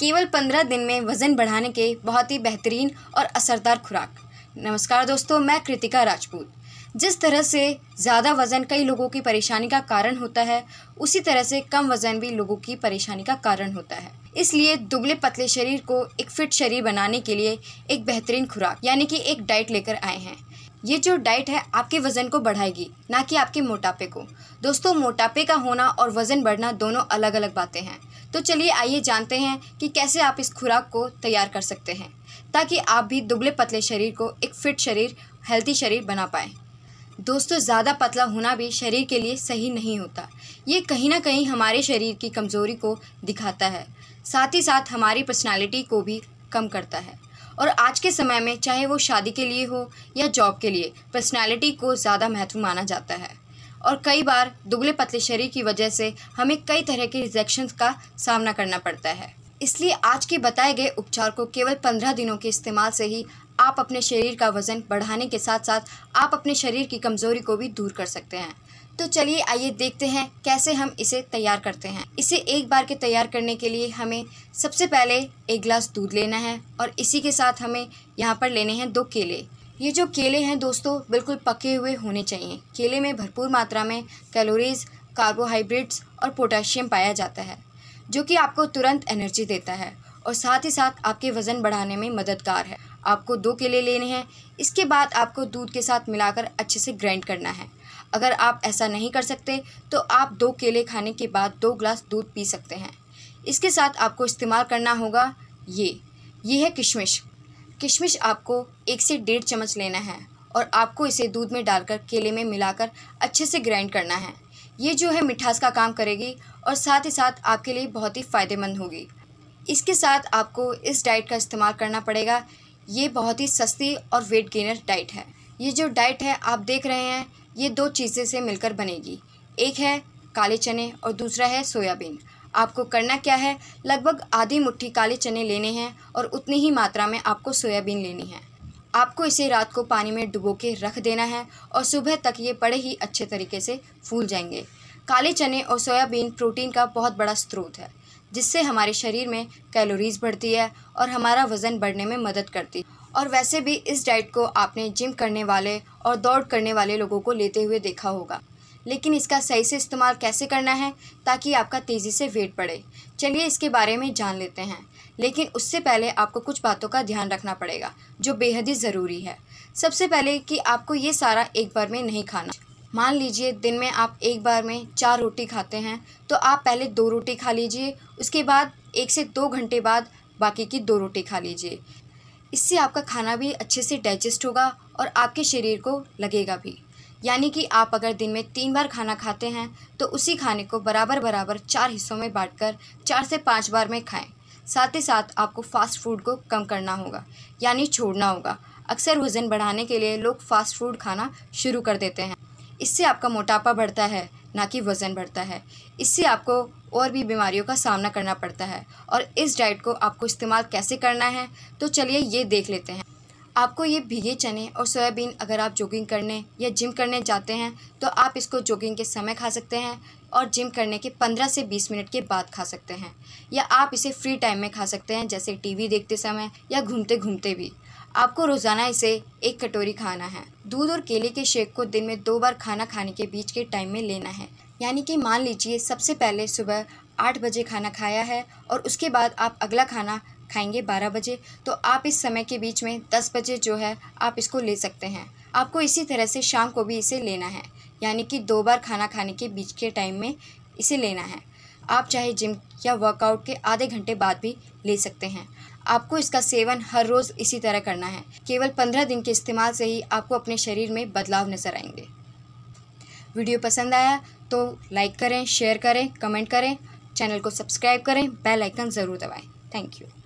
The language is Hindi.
केवल पंद्रह दिन में वज़न बढ़ाने के बहुत ही बेहतरीन और असरदार खुराक नमस्कार दोस्तों मैं कृतिका राजपूत जिस तरह से ज़्यादा वज़न कई लोगों की परेशानी का कारण होता है उसी तरह से कम वज़न भी लोगों की परेशानी का कारण होता है इसलिए दुबले पतले शरीर को एक फिट शरीर बनाने के लिए एक बेहतरीन खुराक यानी कि एक डाइट लेकर आए हैं ये जो डाइट है आपके वज़न को बढ़ाएगी ना कि आपके मोटापे को दोस्तों मोटापे का होना और वज़न बढ़ना दोनों अलग अलग बातें हैं तो चलिए आइए जानते हैं कि कैसे आप इस खुराक को तैयार कर सकते हैं ताकि आप भी दुबले पतले शरीर को एक फिट शरीर हेल्थी शरीर बना पाएँ दोस्तों ज़्यादा पतला होना भी शरीर के लिए सही नहीं होता ये कहीं ना कहीं हमारे शरीर की कमज़ोरी को दिखाता है साथ ही साथ हमारी पर्सनालिटी को भी कम करता है और आज के समय में चाहे वो शादी के लिए हो या जॉब के लिए पर्सनैलिटी को ज़्यादा महत्व माना जाता है और कई बार दुबले पतले शरीर की वजह से हमें कई तरह के रिजेक्शन का सामना करना पड़ता है इसलिए आज के बताए गए उपचार को केवल पंद्रह दिनों के इस्तेमाल से ही आप अपने शरीर का वज़न बढ़ाने के साथ साथ आप अपने शरीर की कमज़ोरी को भी दूर कर सकते हैं तो चलिए आइए देखते हैं कैसे हम इसे तैयार करते हैं इसे एक बार के तैयार करने के लिए हमें सबसे पहले एक गिलास दूध लेना है और इसी के साथ हमें यहाँ पर लेने हैं दो केले ये जो केले हैं दोस्तों बिल्कुल पके हुए होने चाहिए केले में भरपूर मात्रा में कैलोरीज कार्बोहाइड्रेट्स और पोटाशियम पाया जाता है जो कि आपको तुरंत एनर्जी देता है और साथ ही साथ आपके वज़न बढ़ाने में मददगार है आपको दो केले लेने हैं इसके बाद आपको दूध के साथ मिलाकर अच्छे से ग्राइंड करना है अगर आप ऐसा नहीं कर सकते तो आप दो केले खाने के बाद दो ग्लास दूध पी सकते हैं इसके साथ आपको इस्तेमाल करना होगा ये ये है किशमिश किशमिश आपको एक से डेढ़ चम्मच लेना है और आपको इसे दूध में डालकर केले में मिलाकर अच्छे से ग्राइंड करना है ये जो है मिठास का काम करेगी और साथ ही साथ आपके लिए बहुत ही फ़ायदेमंद होगी इसके साथ आपको इस डाइट का इस्तेमाल करना पड़ेगा ये बहुत ही सस्ती और वेट गेनर डाइट है ये जो डाइट है आप देख रहे हैं ये दो चीज़ें से मिलकर बनेगी एक है काले चने और दूसरा है सोयाबीन आपको करना क्या है लगभग आधी मुट्ठी काले चने लेने हैं और उतनी ही मात्रा में आपको सोयाबीन लेनी है आपको इसे रात को पानी में डुबो के रख देना है और सुबह तक ये बड़े ही अच्छे तरीके से फूल जाएंगे काले चने और सोयाबीन प्रोटीन का बहुत बड़ा स्रोत है जिससे हमारे शरीर में कैलोरीज बढ़ती है और हमारा वज़न बढ़ने में मदद करती है और वैसे भी इस डाइट को आपने जिम करने वाले और दौड़ करने वाले लोगों को लेते हुए देखा होगा लेकिन इसका सही से इस्तेमाल कैसे करना है ताकि आपका तेज़ी से वेट बढ़े चलिए इसके बारे में जान लेते हैं लेकिन उससे पहले आपको कुछ बातों का ध्यान रखना पड़ेगा जो बेहद ही ज़रूरी है सबसे पहले कि आपको ये सारा एक बार में नहीं खाना मान लीजिए दिन में आप एक बार में चार रोटी खाते हैं तो आप पहले दो रोटी खा लीजिए उसके बाद एक से दो घंटे बाद बाकी की दो रोटी खा लीजिए इससे आपका खाना भी अच्छे से डाइजेस्ट होगा और आपके शरीर को लगेगा भी यानी कि आप अगर दिन में तीन बार खाना खाते हैं तो उसी खाने को बराबर बराबर चार हिस्सों में बांटकर चार से पाँच बार में खाएं साथ ही साथ आपको फ़ास्ट फूड को कम करना होगा यानी छोड़ना होगा अक्सर वज़न बढ़ाने के लिए लोग फ़ास्ट फूड खाना शुरू कर देते हैं इससे आपका मोटापा बढ़ता है ना कि वज़न बढ़ता है इससे आपको और भी बीमारियों का सामना करना पड़ता है और इस डाइट को आपको इस्तेमाल कैसे करना है तो चलिए ये देख लेते हैं आपको ये भीगे चने और सोयाबीन अगर आप जॉगिंग करने या जिम करने जाते हैं तो आप इसको जॉगिंग के समय खा सकते हैं और जिम करने के 15 से 20 मिनट के बाद खा सकते हैं या आप इसे फ्री टाइम में खा सकते हैं जैसे टीवी देखते समय या घूमते घूमते भी आपको रोज़ाना इसे एक कटोरी खाना है दूध और केले के शेक को दिन में दो बार खाना खाने के बीच के टाइम में लेना है यानी कि मान लीजिए सबसे पहले सुबह आठ बजे खाना खाया है और उसके बाद आप अगला खाना खाएंगे बारह बजे तो आप इस समय के बीच में दस बजे जो है आप इसको ले सकते हैं आपको इसी तरह से शाम को भी इसे लेना है यानी कि दो बार खाना खाने के बीच के टाइम में इसे लेना है आप चाहे जिम या वर्कआउट के आधे घंटे बाद भी ले सकते हैं आपको इसका सेवन हर रोज़ इसी तरह करना है केवल पंद्रह दिन के इस्तेमाल से ही आपको अपने शरीर में बदलाव नज़र आएंगे वीडियो पसंद आया तो लाइक करें शेयर करें कमेंट करें चैनल को सब्सक्राइब करें बेल आइकन ज़रूर दबाएं थैंक यू